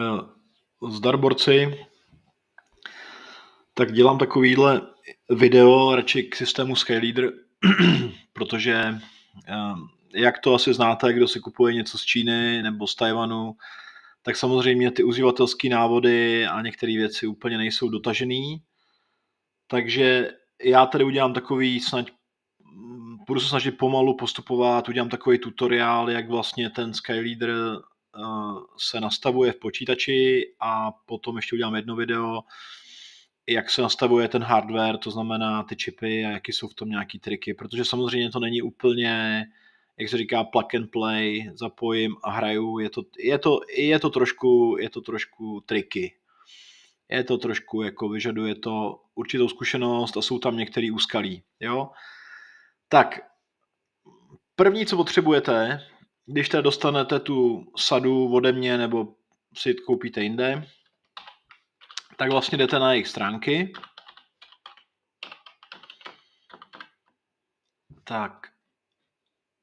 Eh, z borci, tak dělám takovýhle video radši k systému Skyleader, protože eh, jak to asi znáte, kdo si kupuje něco z Číny nebo z Tajvanu, tak samozřejmě ty uživatelské návody a některé věci úplně nejsou dotažený. Takže já tady udělám takový snad budu se snažit pomalu postupovat, udělám takový tutoriál, jak vlastně ten Skyleader Eh, se nastavuje v počítači a potom ještě udělám jedno video, jak se nastavuje ten hardware, to znamená ty čipy a jaký jsou v tom nějaký triky, protože samozřejmě to není úplně, jak se říká, plug and play, zapojím a hraju, je to, je to, je to, trošku, je to trošku triky. Je to trošku, jako vyžaduje to určitou zkušenost a jsou tam některé úskalí, jo. Tak, první, co potřebujete, když te dostanete tu sadu ode mě nebo si ji koupíte jinde, tak vlastně jdete na jejich stránky. Tak.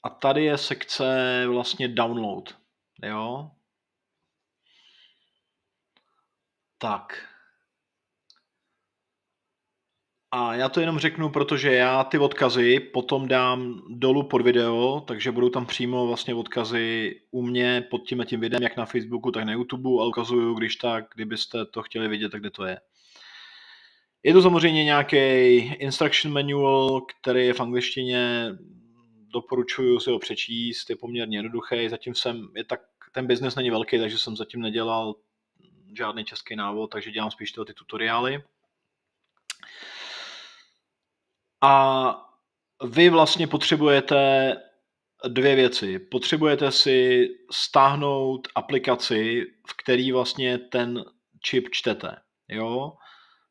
A tady je sekce vlastně download. Jo. Tak. A já to jenom řeknu, protože já ty odkazy potom dám dolů pod video, takže budou tam přímo vlastně odkazy u mě pod tím a tím videem, jak na Facebooku, tak na YouTube a ukazuju, když tak, kdybyste to chtěli vidět, tak kde to je. Je to samozřejmě nějaký instruction manual, který je v angličtině, doporučuju si ho přečíst, je poměrně jednoduchý, zatím jsem, je tak, ten biznes není velký, takže jsem zatím nedělal žádný český návod, takže dělám spíš tyhle ty tutoriály. A vy vlastně potřebujete dvě věci. Potřebujete si stáhnout aplikaci, v který vlastně ten čip čtete. Jo?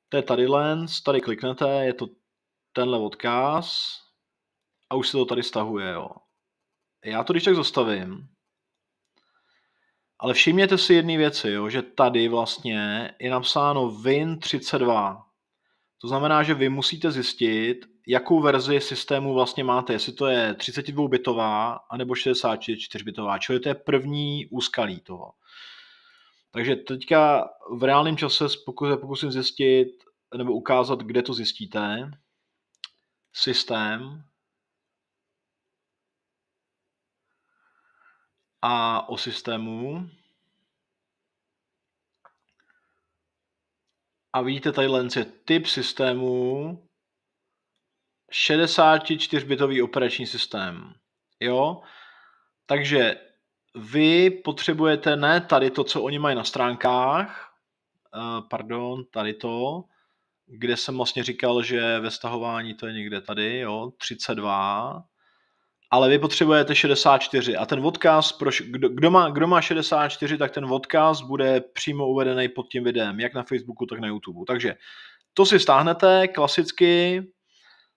To je tady lens, tady kliknete, je to tenhle odkaz a už se to tady stahuje. Jo? Já to když tak zastavím, ale všimněte si jedné věci, jo? že tady vlastně je napsáno Win32. To znamená, že vy musíte zjistit, jakou verzi systému vlastně máte, jestli to je 32-bitová anebo 64-bitová, čili to je první úskalí toho. Takže teďka v reálném čase pokusím zjistit nebo ukázat, kde to zjistíte. Systém. A o systému. A vidíte, tady je typ systému 64-bitový operační systém. Jo? Takže vy potřebujete ne tady to, co oni mají na stránkách, eh, pardon, tady to, kde jsem vlastně říkal, že ve stahování to je někde tady, jo, 32, ale vy potřebujete 64 a ten odkaz, pro, kdo, kdo, má, kdo má 64, tak ten odkaz bude přímo uvedený pod tím videem, jak na Facebooku, tak na YouTube. Takže to si stáhnete klasicky,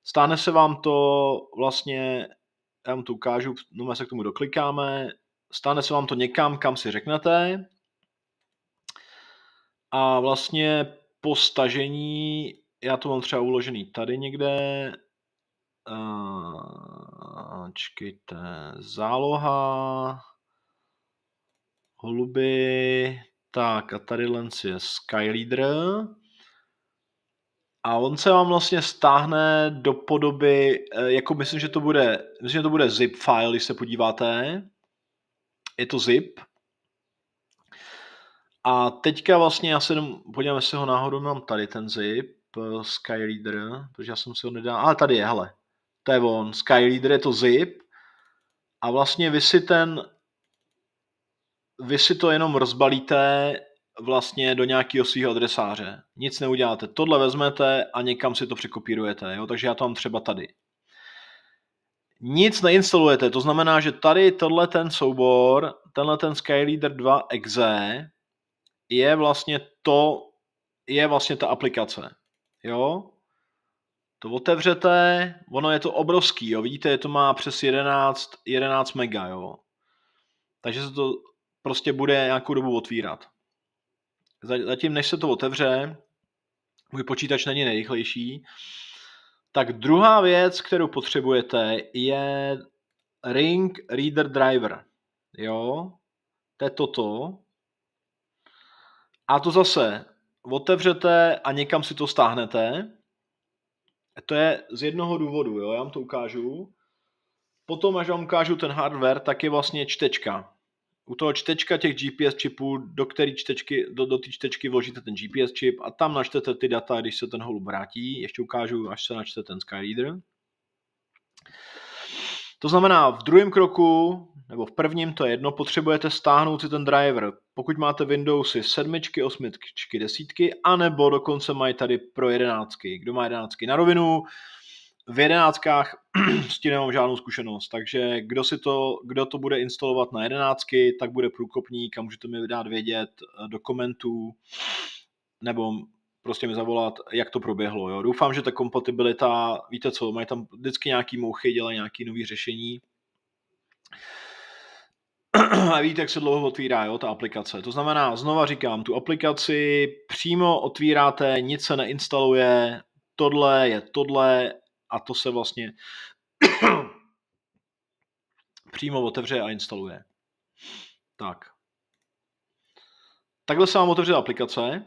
stáhne se vám to vlastně, já vám to ukážu, no se k tomu doklikáme, stáhne se vám to někam, kam si řeknete a vlastně po stažení, já to mám třeba uložený tady někde, Eh, čekajte, záloha, holuby, tak a tady Lens je Skyleader. A on se vám vlastně stáhne do podoby, eh, jako myslím, že to bude, myslím, že to bude zip file, když se podíváte. Je to zip. A teďka vlastně já se jenom podívám, jestli ho náhodou mám tady ten zip, eh, Skyleader, protože já jsem si ho nedal, ale tady je, hele, to je on, Skyleader je to zip a vlastně vy si ten, vy si to jenom rozbalíte vlastně do nějakého svého adresáře. Nic neuděláte. Tohle vezmete a někam si to překopírujete. Jo? Takže já to mám třeba tady. Nic neinstalujete, to znamená, že tady tohle ten soubor, tenhle ten Skyleader 2 exe je vlastně to, je vlastně ta aplikace. Jo? to otevřete, ono je to obrovský, jo, vidíte, je to má přes 11, 11 mega, jo. Takže se to prostě bude nějakou dobu otvírat. Zatím, než se to otevře, můj počítač není nejrychlejší, tak druhá věc, kterou potřebujete, je Ring Reader Driver. Jo, to je toto. A to zase otevřete a někam si to stáhnete to je z jednoho důvodu, jo, já vám to ukážu. Potom, až vám ukážu ten hardware, tak je vlastně čtečka. U toho čtečka těch GPS čipů, do které čtečky, do, do té čtečky vložíte ten GPS čip a tam načtete ty data, když se ten holub vrátí. Ještě ukážu, až se načte ten Skyreader. To znamená, v druhém kroku, nebo v prvním, to je jedno, potřebujete stáhnout si ten driver. Pokud máte Windowsy 7, 8, 10, anebo dokonce mají tady pro jedenáctky. Kdo má jedenáctky na rovinu, v jedenáctkách s tím nemám žádnou zkušenost, takže kdo, si to, kdo to bude instalovat na jedenáctky, tak bude průkopník a můžete mi dát vědět eh, do komentů nebo prostě mi zavolat, jak to proběhlo. Jo. Doufám, že ta kompatibilita, víte co, mají tam vždycky nějaký mouchy, dělají nějaké nové řešení. A víte, jak se dlouho otvírá jo, ta aplikace. To znamená, znova říkám, tu aplikaci přímo otvíráte, nic se neinstaluje, tohle je tohle a to se vlastně přímo otevře a instaluje. Tak. Takhle se vám otevře aplikace.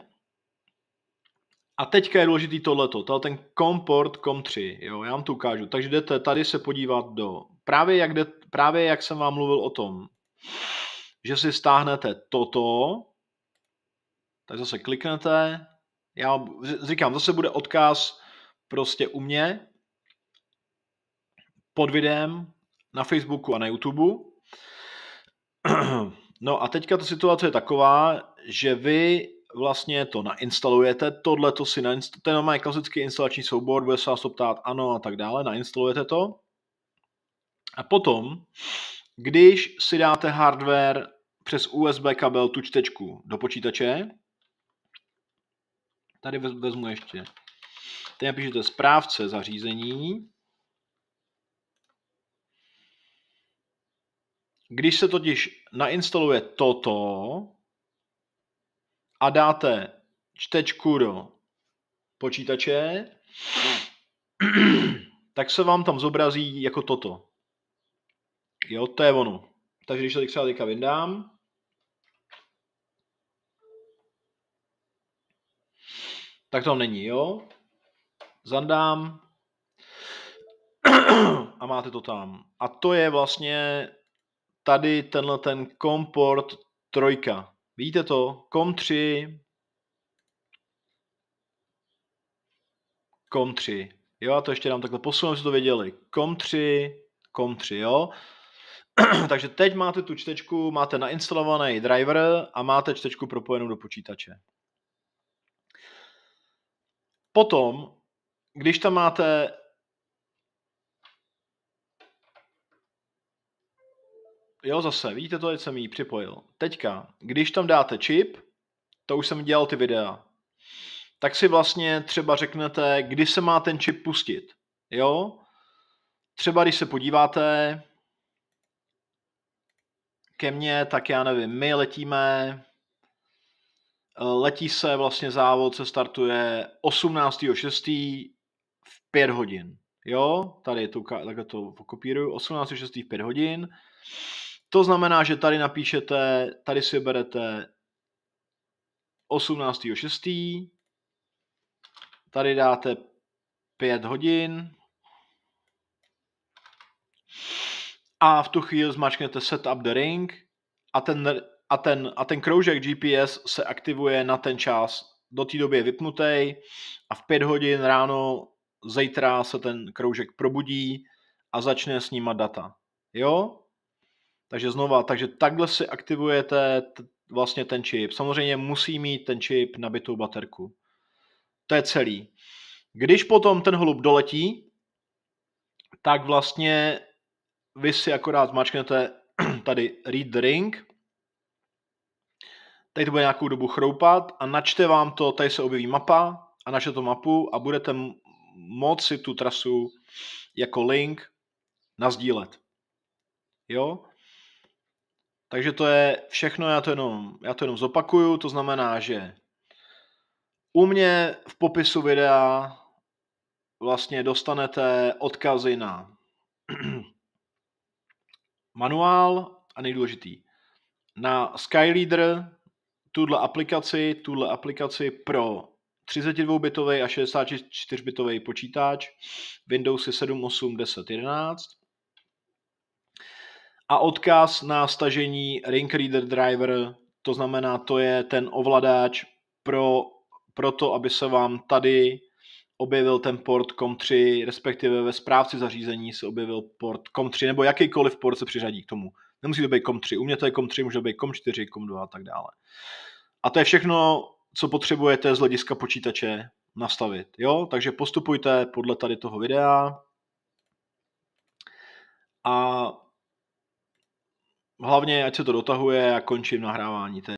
A teďka je důležitý tohleto, tohle ten Comport COM3, jo, já vám to ukážu. Takže jdete tady se podívat do, právě jak, jde, právě jak jsem vám mluvil o tom, že si stáhnete toto, tak zase kliknete, já říkám, zase bude odkaz prostě u mě pod videem na Facebooku a na YouTubeu. No a teďka ta situace je taková, že vy vlastně to nainstalujete, tohle to si nainstalujete, ten má klasický instalační soubor, bude se vás to ptát ano a tak dále, nainstalujete to. A potom, když si dáte hardware přes USB kabel tu čtečku do počítače, tady vezmu ještě, tady napíšete správce zařízení, Když se totiž nainstaluje toto, a dáte čtečku do počítače, tak se vám tam zobrazí jako toto. Jo, to je ono. Takže když to teď třeba teďka vyndám, tak to není, jo? Zandám a máte to tam. A to je vlastně tady tenhle ten komport trojka. Vidíte to? COM 3. COM 3. Jo, a to ještě dám takhle posunu, aby to věděli. COM 3, COM 3, jo. Takže teď máte tu čtečku, máte nainstalovaný driver a máte čtečku propojenou do počítače. Potom, když tam máte jo, zase, vidíte to, jak jsem ji připojil. Teďka, když tam dáte čip, to už jsem dělal ty videa, tak si vlastně třeba řeknete, kdy se má ten čip pustit. Jo? Třeba když se podíváte ke mně, tak já nevím, my letíme, eh, letí se vlastně závod, se startuje 18.6. v 5 hodin. Jo, tady to, takhle to kopíruju, 18.6. v 5 hodin. To znamená, že tady napíšete, tady si berete 18.6. Tady dáte 5 hodin. A v tu chvíli zmačknete Setup the ring a ten, a ten, a ten kroužek GPS se aktivuje na ten čas. Do té doby je vypnutý a v 5 hodin ráno zítra se ten kroužek probudí a začne snímat data. Jo? Takže znova, takže takhle si aktivujete t- vlastně ten čip. Samozřejmě musí mít ten čip nabitou baterku. To je celý. Když potom ten holub doletí, tak vlastně vy si akorát zmačknete tady read the ring, tady to bude nějakou dobu chroupat a načte vám to, tady se objeví mapa a načte to mapu a budete moci tu trasu jako link nazdílet. Jo? Takže to je všechno, já to jenom, já to jenom zopakuju, to znamená, že u mě v popisu videa vlastně dostanete odkazy na manuál a nejdůležitý, na Skyleader, tuhle aplikaci, tuhle aplikaci pro 32-bitový a 64-bitový počítač, Windows 7, 8, 10, 11, a odkaz na stažení Ring Reader Driver, to znamená, to je ten ovladač pro, pro to, aby se vám tady objevil ten port COM3, respektive ve správci zařízení se objevil port COM3, nebo jakýkoliv port se přiřadí k tomu. Nemusí to být COM3, u mě to je COM3, může to být COM4, COM2 a tak dále. A to je všechno, co potřebujete z hlediska počítače nastavit. Jo? Takže postupujte podle tady toho videa a Hlavně, ať se to dotahuje a končím nahrávání. To je